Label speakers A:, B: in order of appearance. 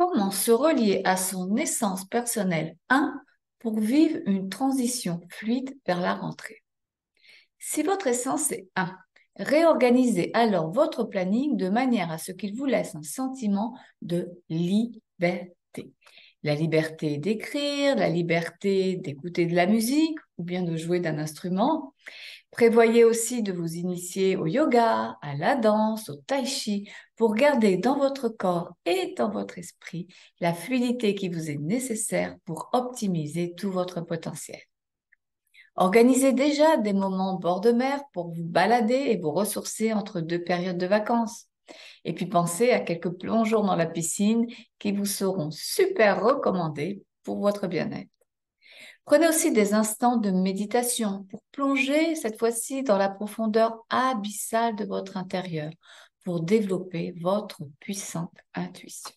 A: Comment se relier à
B: son essence personnelle 1 pour vivre une transition fluide vers la rentrée Si votre essence est 1, réorganisez alors votre planning de manière à ce qu'il vous laisse un sentiment de liberté. La liberté d'écrire, la liberté d'écouter de la musique ou bien de jouer d'un instrument. Prévoyez aussi de vous initier au yoga, à la danse, au tai chi, pour garder dans votre corps et dans votre esprit la fluidité qui vous est nécessaire pour optimiser tout votre potentiel. Organisez déjà des moments bord de mer pour vous balader et vous ressourcer entre deux périodes de vacances. Et puis pensez à quelques plongeons dans la piscine qui vous seront super recommandés pour votre bien-être. Prenez aussi des instants de méditation pour plonger cette fois-ci dans la profondeur abyssale de votre intérieur, pour développer votre puissante intuition.